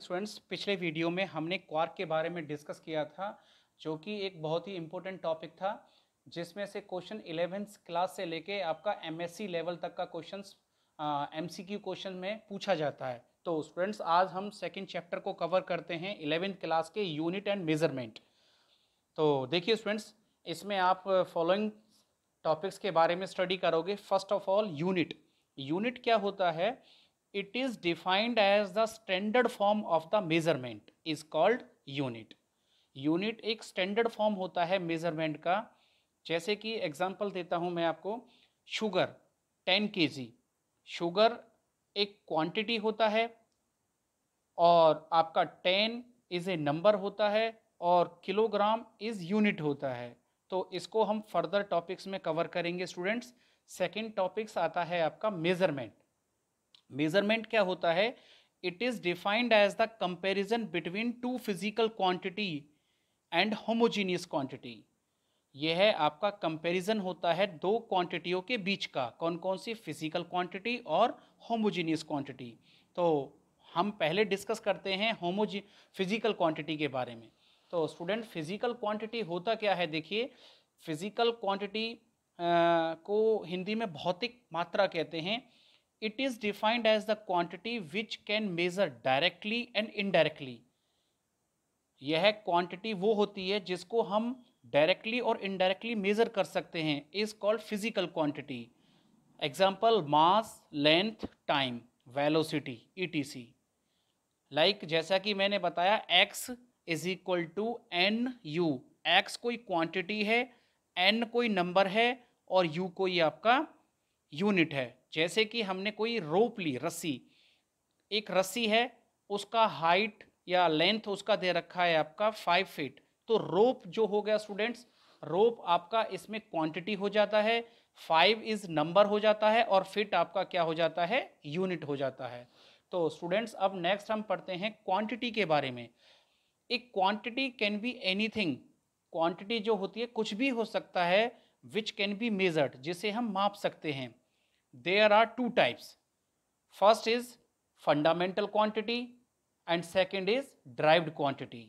students पिछले video में हमने क्वार्क के बारे में डिस्कस किया था जो कि एक बहुत ही इंपॉर्टेंट टॉपिक था जिसमें से क्वेश्चन इलेवेंथ क्लास से लेके आपका एमएससी लेवल तक का क्वेश्चंस एमसीक्यू क्वेश्चन में पूछा जाता है तो स्टूडेंट्स आज हम सेकेंड चैप्टर को कवर करते हैं इलेवेंथ क्लास के यूनिट एंड मेजरमेंट तो देखिए स्टूडेंट्स इसमें आप फॉलोइंग टॉपिक्स के बारे में स्टडी करोगे first of all unit unit क्या होता है it is defined as the standard form of the measurement is called unit unit एक स्टैंडर्ड फॉर्म होता है मेजरमेंट का जैसे कि एग्जाम्पल देता हूँ मैं आपको शुगर टेन के जी शुगर एक क्वान्टिटी होता है और आपका टेन इज ए नंबर होता है और किलोग्राम इज यूनिट होता है तो इसको हम फर्दर टॉपिक्स में कवर करेंगे स्टूडेंट्स सेकेंड टॉपिक्स आता है आपका मेजरमेंट मेजरमेंट क्या होता है it is defined as the comparison between two physical quantity and homogeneous quantity यह है आपका कंपेरिजन होता है दो क्वांटिटियों के बीच का कौन कौन सी फिजिकल क्वांटिटी और होमोजीनियस क्वांटिटी तो हम पहले डिस्कस करते हैं होमोजी फिजिकल क्वांटिटी के बारे में तो स्टूडेंट फिजिकल क्वांटिटी होता क्या है देखिए फिजिकल क्वांटिटी को हिंदी में भौतिक मात्रा कहते हैं it is defined as the quantity which can measure directly and indirectly यह क्वांटिटी वो होती है जिसको हम डायरेक्टली और इनडायरेक्टली मेजर कर सकते हैं is called physical quantity example mass length time velocity etc like जैसा कि मैंने बताया X is equal to N U X कोई क्वांटिटी है एन कोई नंबर है और यू कोई आपका यूनिट है जैसे कि हमने कोई रोप ली रस्सी एक रस्सी है उसका हाइट या लेंथ उसका दे रखा है आपका फाइव फीट तो रोप जो हो गया स्टूडेंट्स रोप आपका इसमें क्वांटिटी हो जाता है फाइव इज नंबर हो जाता है और फिट आपका क्या हो जाता है यूनिट हो जाता है तो स्टूडेंट्स अब नेक्स्ट हम पढ़ते हैं क्वांटिटी के बारे में एक quantity can be anything quantity जो होती है कुछ भी हो सकता है विच कैन बी मेजर्ड जिसे हम माप सकते हैं there are two types first is fundamental quantity and second is derived quantity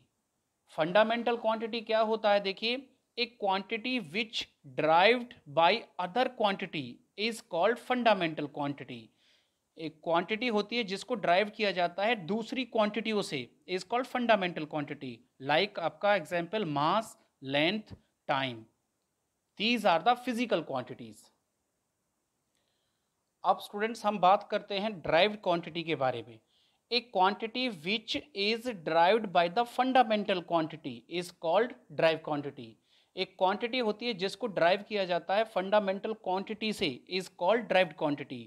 fundamental quantity क्या होता है देखिए एक quantity which derived by other quantity is called fundamental quantity एक क्वांटिटी होती है जिसको ड्राइव किया जाता है दूसरी क्वांटिटियों से is called fundamental quantity like आपका example mass length time these are the physical quantities अब स्टूडेंट्स हम बात करते हैं ड्राइव्ड क्वांटिटी के बारे में a quantity which is derived by the fundamental quantity is called derive quantity एक क्वांटिटी होती है जिसको ड्राइव किया जाता है फंडामेंटल क्वांटिटी से is called derive quantity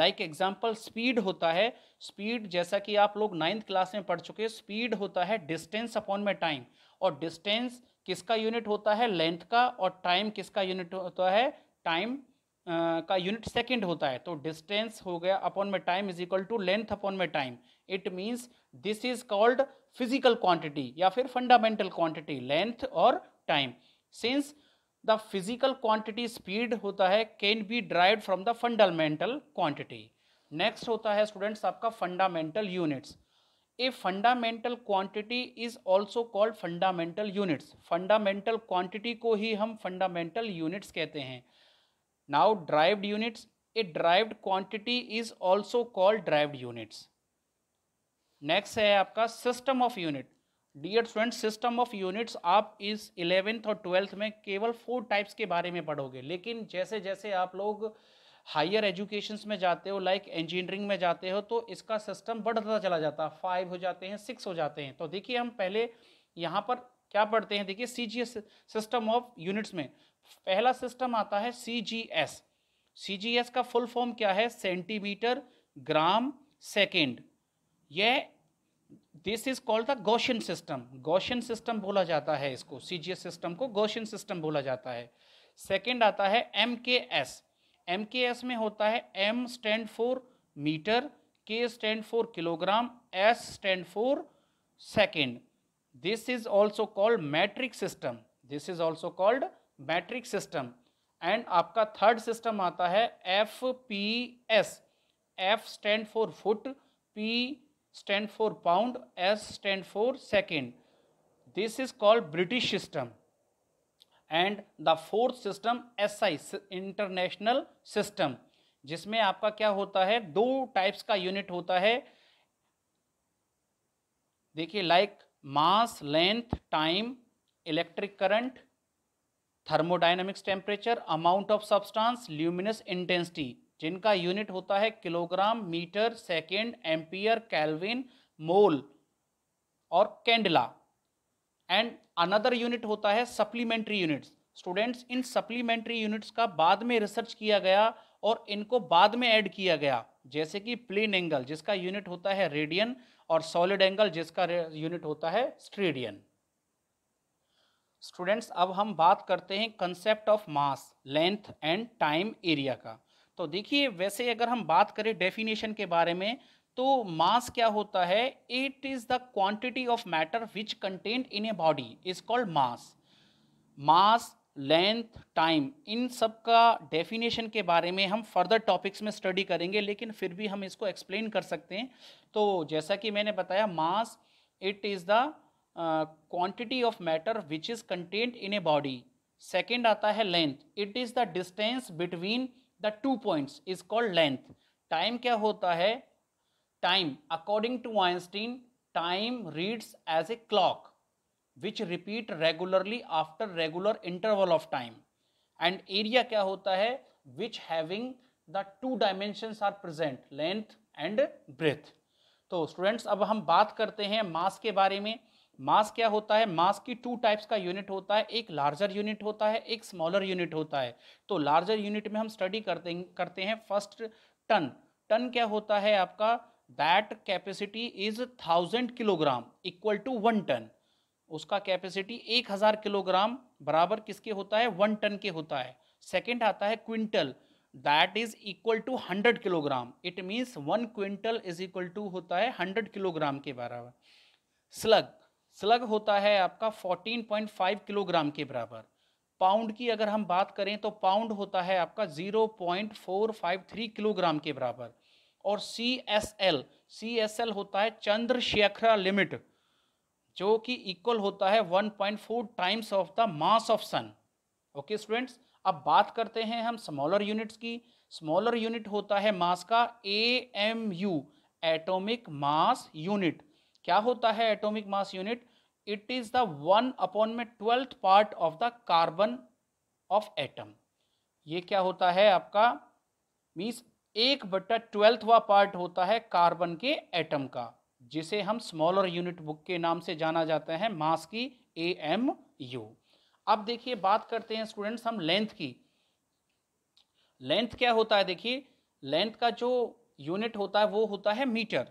like example speed होता है स्पीड जैसा कि आप लोग नाइन्थ क्लास में पढ़ चुके हैं स्पीड होता है डिस्टेंस अपॉन में टाइम और डिस्टेंस किसका यूनिट होता है लेंथ का और टाइम किसका यूनिट होता है टाइम का यूनिट सेकंड होता है तो डिस्टेंस हो गया अपॉन में time is equal to length upon में time it means this is called physical quantity या फिर फंडामेंटल क्वांटिटी लेंथ और time since the physical quantity speed होता है can be derive from the fundamental quantity next होता है students आपका fundamental units a fundamental quantity is also called fundamental units fundamental quantity को ही हम फंडामेंटल यूनिट्स कहते हैं now derived units a derived quantity is also called derived units next है आपका system of unit dear student system of units आप इस eleventh और ट्वेल्थ में केवल फोर टाइप्स के बारे में पढ़ोगे लेकिन जैसे जैसे आप लोग हायर एजुकेशन में जाते हो लाइक like इंजीनियरिंग में जाते हो तो इसका सिस्टम बढ़ता चला जाता है फाइव हो जाते हैं सिक्स हो जाते हैं तो देखिए हम पहले यहाँ पर क्या पढ़ते हैं देखिए सी सिस्टम ऑफ यूनिट्स में पहला सिस्टम आता है C G S C G S का फुल फॉर्म क्या है सेंटीमीटर ग्राम सेकेंड यह this is called the Gaussian system Gaussian system बोला जाता है इसको सी जी एस सिस्टम को गोशन सिस्टम बोला जाता है सेकेंड आता है एम के एस एम के एस में होता है M stand for metre K stand for kilogram S stand for second this is also called metric system this is also called metric system and आपका थर्ड सिस्टम आता है F P S F stand for foot P stand for pound S stand for second this is called British system and the fourth system S I international system जिसमें आपका क्या होता है दो types का unit होता है देखिए like mass length time electric current thermodynamics temperature amount of substance luminous intensity जिनका यूनिट होता है kilogram metre second ampere kelvin mole और कैंडला एंड अनदर यूनिट होता है सप्लीमेंट्री यूनिट्स स्टूडेंट्स इन सप्लीमेंट्री यूनिट्स का बाद में रिसर्च किया गया और इनको बाद में ऐड किया गया जैसे कि प्लेन एंगल जिसका यूनिट होता है रेडियन और सॉलिड एंगल जिसका यूनिट होता है स्ट्रेडियन स्टूडेंट्स अब हम बात करते हैं concept of mass length and time area का तो देखिए वैसे अगर हम बात करें डेफिनेशन के बारे में तो मास क्या होता है it is the quantity of matter which content in a body is called mass mass length time इन सब का डेफिनेशन के बारे में हम फर्दर टॉपिक्स में स्टडी करेंगे लेकिन फिर भी हम इसको एक्सप्लेन कर सकते हैं तो जैसा कि मैंने बताया mass it is the quantity of matter which is content in a body second आता है length it is the distance between the two points is called length time क्या होता है time according to Einstein time reads as a clock which repeat regularly after regular interval of time and area क्या होता है which having the two dimensions are present length and breadth तो students अब हम बात करते हैं मास के बारे में मास क्या होता है मास की टू टाइप्स का यूनिट होता है एक लार्जर यूनिट होता है एक स्मॉलर यूनिट होता है तो लार्जर यूनिट में हम स्टडी करते करते हैं फर्स्ट टन टन क्या होता है आपका that capacity is thousand kilogram equal to one ton उसका कैपेसिटी एक हज़ार किलोग्राम बराबर किसके होता है वन टन के होता है सेकेंड आता है quintal that is equal to hundred kilogram it means one quintal is equal to होता है हंड्रेड किलोग्राम के बराबर स्लग स्लग होता है आपका 14.5 किलोग्राम के बराबर पाउंड की अगर हम बात करें तो पाउंड होता है आपका 0.453 किलोग्राम के बराबर और C S L C S L होता है चंद्रशेखरा लिमिट जो कि इक्वल होता है 1.4 times of the mass of sun okay students अब बात करते हैं हम स्मॉलर यूनिट्स की स्मॉलर यूनिट होता है मास का A M U atomic mass unit क्या होता है atomic mass unit it is the one upon में twelfth part of the carbon of atom ये क्या होता है आपका मीन्स एक बट्टा ट्वेल्थ वा पार्ट होता है कार्बन के एटम का जिसे हम स्मॉलर यूनिट बुक के नाम से जाना जाता है मास की ए एम यू अब देखिए बात करते हैं स्टूडेंट्स हम लेंथ की लेंथ क्या होता है देखिए लेंथ का जो यूनिट होता है वो होता है मीटर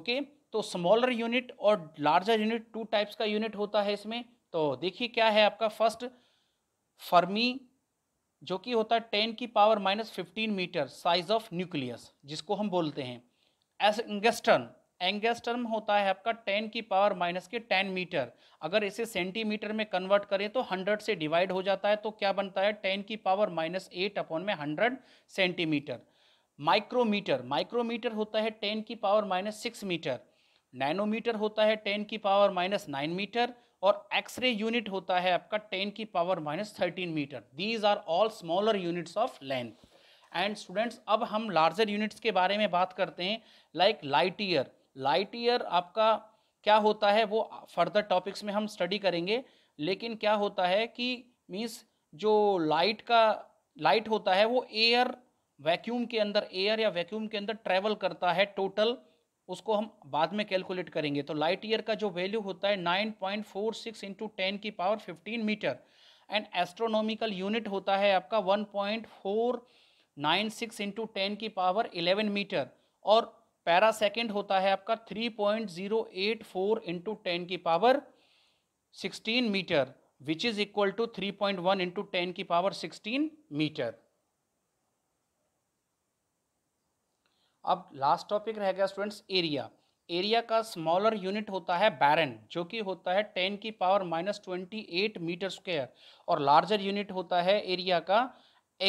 ओके तो स्मॉलर यूनिट और लार्जर यूनिट टू टाइप्स का यूनिट होता है इसमें तो देखिए क्या है आपका फर्स्ट फर्मी जो कि होता है टेन की power minus fifteen metre size of nucleus जिसको हम बोलते हैं एस एंगेस्टर्न एंगेस्टर्म होता है आपका टेन की पावर माइनस के टेन मीटर अगर इसे सेंटीमीटर में कन्वर्ट करें तो हंड्रेड से डिवाइड हो जाता है तो क्या बनता है टेन की पावर माइनस एट अपॉन में हंड्रेड सेंटीमीटर माइक्रोमीटर माइक्रोमीटर होता है टेन की power minus six metre nanometre होता है टेन की पावर माइनस नाइन मीटर और एक्सरे यूनिट होता है आपका टेन की power minus thirteen metre these are all smaller units of length and students अब हम लार्जर यूनिट्स के बारे में बात करते हैं like light year light year आपका क्या होता है वो फर्दर टॉपिक्स में हम स्टडी करेंगे लेकिन क्या होता है कि मीन्स जो लाइट का लाइट होता है वो एयर वैक्यूम के अंदर एयर या वैक्यूम के अंदर ट्रेवल करता है टोटल उसको हम बाद में कैलकुलेट करेंगे तो लाइट ईयर का जो वैल्यू होता है nine point four six into ten की power fifteen metre and astronomical unit होता है आपका one point four nine six into ten की पावर इलेवन मीटर और पैरा सेकेंड होता है आपका three point zero eight four into ten की power sixteen metre which is equal to three point one into ten की power sixteen metre अब last topic रहेगा students area area का smaller unit होता है बैरन जो कि होता है टेन की power minus twenty eight metre square और लार्जर यूनिट होता है एरिया का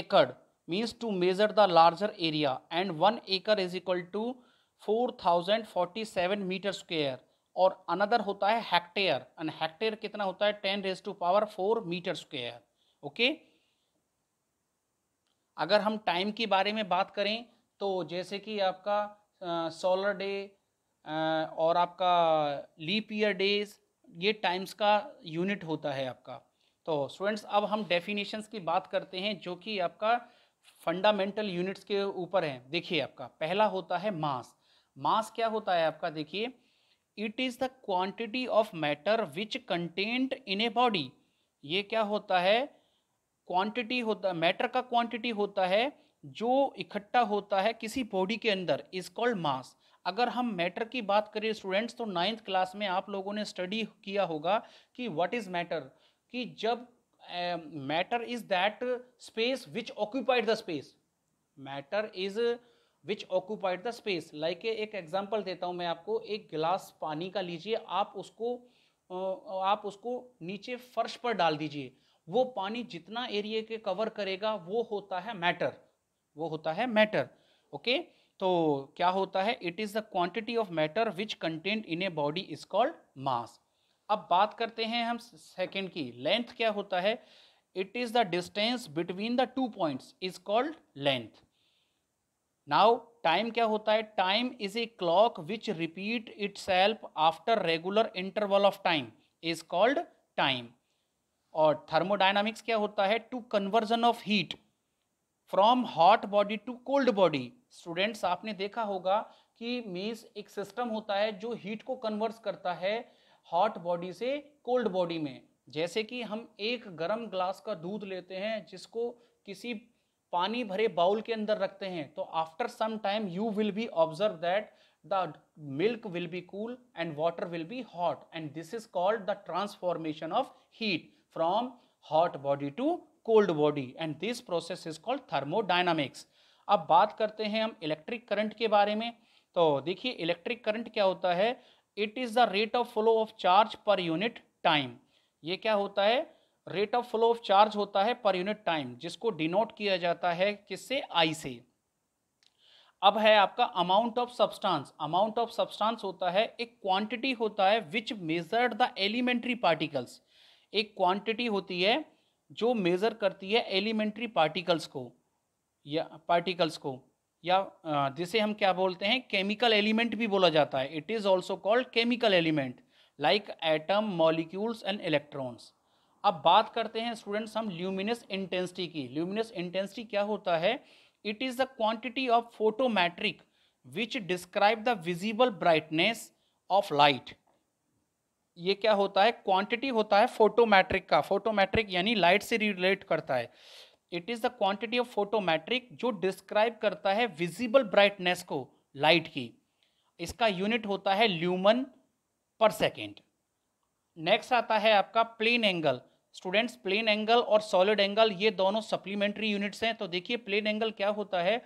एकड़ means to measure the larger area and one acre is equal to four thousand forty seven metre square और अनदर होता है हेक्टेयर एंड हेक्टेयर कितना होता है ten raise to power four metre square okay अगर हम टाइम के बारे में बात करें तो जैसे कि आपका सोलर डे और आपका लीप ईयर डेज ये टाइम्स का यूनिट होता है आपका तो स्टूडेंट्स अब हम डेफिनेशंस की बात करते हैं जो कि आपका फंडामेंटल यूनिट्स के ऊपर है देखिए आपका पहला होता है मास मास क्या होता है आपका देखिए it is the quantity of matter which content in a body ये क्या होता है क्वांटिटी होता मैटर का क्वांटिटी होता है जो इकट्ठा होता है किसी बॉडी के अंदर इज कॉल्ड मास अगर हम मैटर की बात करें स्टूडेंट्स तो नाइन्थ क्लास में आप लोगों ने स्टडी किया होगा कि व्हाट इज मैटर कि जब matter is that space which occupied the space matter is which occupied the space like एक एग्जाम्पल देता हूँ मैं आपको एक गिलास पानी का लीजिए आप उसको आप उसको नीचे फर्श पर डाल दीजिए वो पानी जितना एरिया के कवर करेगा वो होता है मैटर वो होता है मैटर ओके तो क्या होता है it is the quantity of matter which content in a body is called mass अब बात करते हैं हम सेकेंड की लेंथ क्या होता है it is the distance between the two points is called length now time क्या होता है time is a clock which repeat itself after regular interval of time is called time और thermodynamics क्या होता है to conversion of heat from hot body to cold body students आपने देखा होगा कि मीन्स एक सिस्टम होता है जो हीट को कन्वर्स करता है हॉट बॉडी से कोल्ड बॉडी में जैसे कि हम एक गर्म ग्लास का दूध लेते हैं जिसको किसी पानी भरे बाउल के अंदर रखते हैं तो after some time you will be observe that the milk will be cool and water will be hot and this is called the transformation of heat from hot body to cold body and this process is called thermodynamics अब बात करते हैं हम electric current के बारे में तो देखिए इलेक्ट्रिक करंट क्या होता है it is the rate of flow of charge per unit time ये क्या होता है rate of flow of charge होता है पर यूनिट टाइम जिसको डिनोट किया जाता है किससे आई से अब है आपका amount of substance amount of substance होता है एक क्वांटिटी होता है which measured the elementary particles एक क्वांटिटी होती है जो मेज़र करती है एलिमेंट्री पार्टिकल्स को या पार्टिकल्स को या जिसे हम क्या बोलते हैं केमिकल एलिमेंट भी बोला जाता है it is also called chemical element like atom molecules and electrons अब बात करते हैं स्टूडेंट्स हम ल्यूमिनस इंटेंसिटी की ल्यूमिनस इंटेंसिटी क्या होता है it is the quantity of photometric which describe the visible brightness of light ये क्या होता है क्वांटिटी होता है फोटोमैट्रिक का फोटोमैट्रिक यानी लाइट से रिलेट करता है it is the quantity of photometric जो डिस्क्राइब करता है विजिबल ब्राइटनेस को लाइट की इसका यूनिट होता है ल्यूमन पर सेकेंड नेक्स्ट आता है आपका plane angle students plane angle और सॉलिड एंगल ये दोनों सप्लीमेंट्री यूनिट्स हैं तो देखिए प्लेन एंगल क्या होता है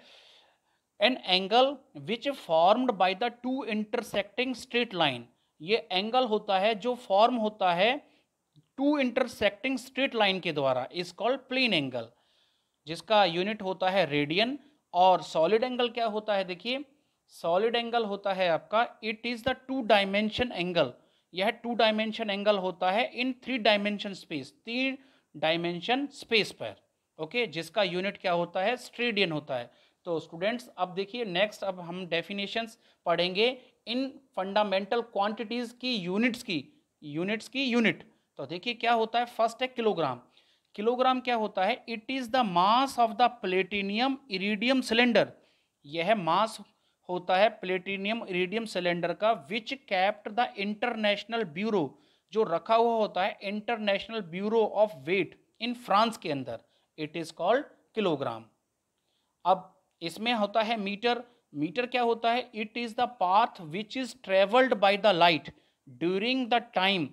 an angle which formed by the two intersecting straight line ये एंगल होता है जो फॉर्म होता है टू इंटरसेक्टिंग स्ट्रेट लाइन के द्वारा इस कॉल्ड प्लेन एंगल जिसका यूनिट होता है रेडियन और सॉलिड एंगल क्या होता है देखिए सॉलिड एंगल होता है आपका it is the two dimension angle यह टू डायमेंशन एंगल होता है इन थ्री डायमेंशन स्पेस तीन डायमेंशन स्पेस पर ओके जिसका यूनिट क्या होता है स्ट्रेडियन होता है तो स्टूडेंट्स अब देखिए नेक्स्ट अब हम डेफिनेशंस पढ़ेंगे इन फंडामेंटल क्वांटिटीज़ की यूनिट्स की यूनिट्स की यूनिट तो देखिए क्या होता है फर्स्ट है किलोग्राम किलोग्राम क्या होता है it is the mass of the platinum iridium cylinder यह मास होता है प्लेटिनियम इरीडियम सिलेंडर का which kept the international bureau जो रखा हुआ होता है international bureau of weight in France के अंदर इट इज़ कॉल्ड किलोग्राम अब इसमें होता है मीटर मीटर क्या होता है it is the path which is travelled by the light during the time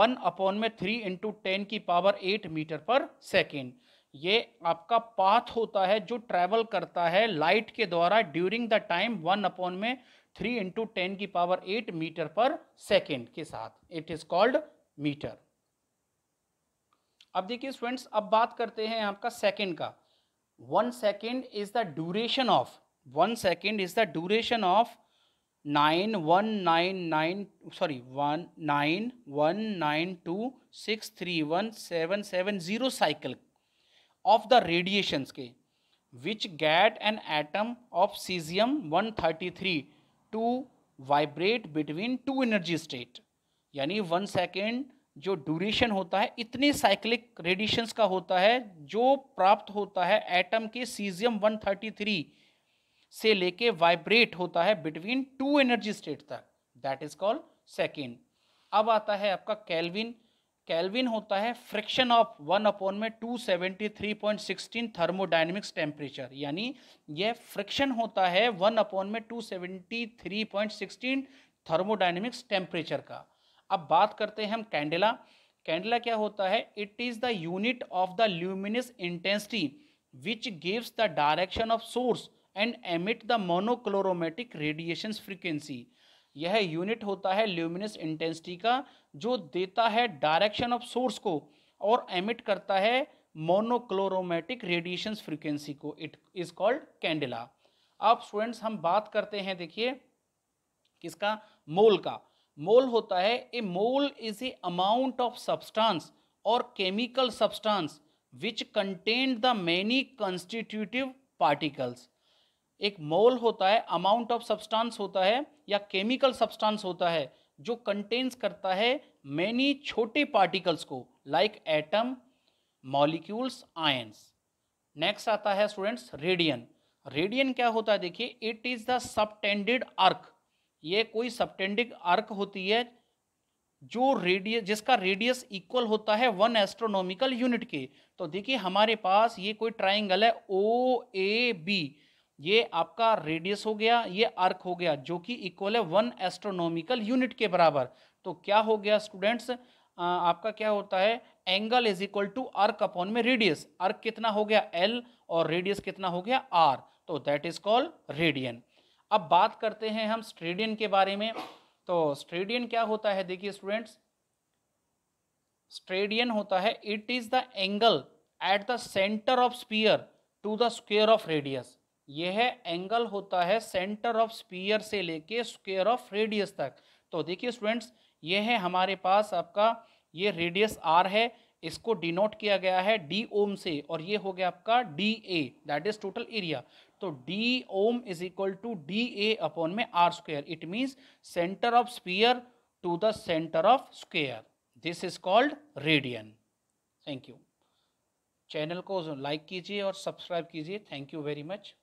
one upon में थ्री इंटू टेन की power eight metre per second ये आपका पाथ होता है जो ट्रेवल करता है लाइट के द्वारा during the time one upon में थ्री इंटू टेन की power eight metre per second के साथ इट इज कॉल्ड मीटर अब देखिए स्टूडेंट्स अब बात करते हैं आपका सेकेंड का one second is the duration of one second is the duration of nine one nine nine sorry one nine one nine two six three one seven seven zero cycle of the radiations के which get an atom of caesium one thirty three two vibrate between two energy state यानी one second जो duration होता है इतने cyclic radiations का होता है जो प्राप्त होता है एटम के सीजियम 133 से लेके वाइब्रेट होता है बिटवीन टू एनर्जी स्टेट तक दैट इज कॉल्ड सेकेंड अब आता है आपका कैलविन कैलविन होता है फ्रिक्शन ऑफ वन अपॉन में two seventy three point sixteen thermodynamics temperature यानी यह फ्रिक्शन होता है वन अपॉन में two seventy three point sixteen thermodynamics temperature का अब बात करते हैं हम कैंडेला कैंडेला क्या होता है it is the unit of the luminous intensity which gives the direction of source and emit the monochromatic radiation frequency यह यूनिट होता है ल्यूमिनस इंटेंसिटी का जो देता है डायरेक्शन ऑफ सोर्स को और एमिट करता है मोनोक्लोरोमेटिक रेडिएशन फ्रिक्वेंसी को इट इज़ कॉल्ड कैंडेला अब स्टूडेंट्स हम बात करते हैं देखिए किसका मोल का मोल होता है a mole is a amount of substance और chemical substance which contain the many constitutive particles एक मोल होता है अमाउंट ऑफ सब्सटेंस होता है या केमिकल सब्सटेंस होता है जो कंटेन्स करता है मैनी छोटे पार्टिकल्स को like atom molecules ions next आता है स्टूडेंट्स रेडियन रेडियन क्या होता है देखिए इट इज द सबटेंडेड अर्क ये कोई सप्टेंडिक आर्क होती है जो रेडियस जिसका रेडियस इक्वल होता है वन एस्ट्रोनॉमिकल यूनिट के तो देखिए हमारे पास ये कोई ट्राइंगल है ओ ए बी ये आपका रेडियस हो गया ये आर्क हो गया जो कि इक्वल है वन एस्ट्रोनॉमिकल यूनिट के बराबर तो क्या हो गया स्टूडेंट्स आपका क्या होता है angle is equal to arc upon में रेडियस आर्क कितना हो गया एल और रेडियस कितना हो गया आर तो दैट इज कॉल्ड रेडियन अब बात करते हैं हम स्ट्रेडियन के बारे में तो स्ट्रेडियन क्या होता है देखिए स्टूडेंट्स स्ट्रेडियन होता है it is the angle at the centre of sphere to the square of radius यह एंगल होता है सेंटर ऑफ स्पीयर से लेके स्क्वेयर ऑफ रेडियस तक तो देखिए स्टूडेंट्स यह है हमारे पास आपका ये रेडियस आर है इसको डिनोट किया गया है डी ओम से और ये हो गया आपका D A that is total area तो D ohm is equal to D A upon में R square it means centre of sphere to the centre of square this is called radian thank you channel को like कीजिए और subscribe कीजिए thank you very much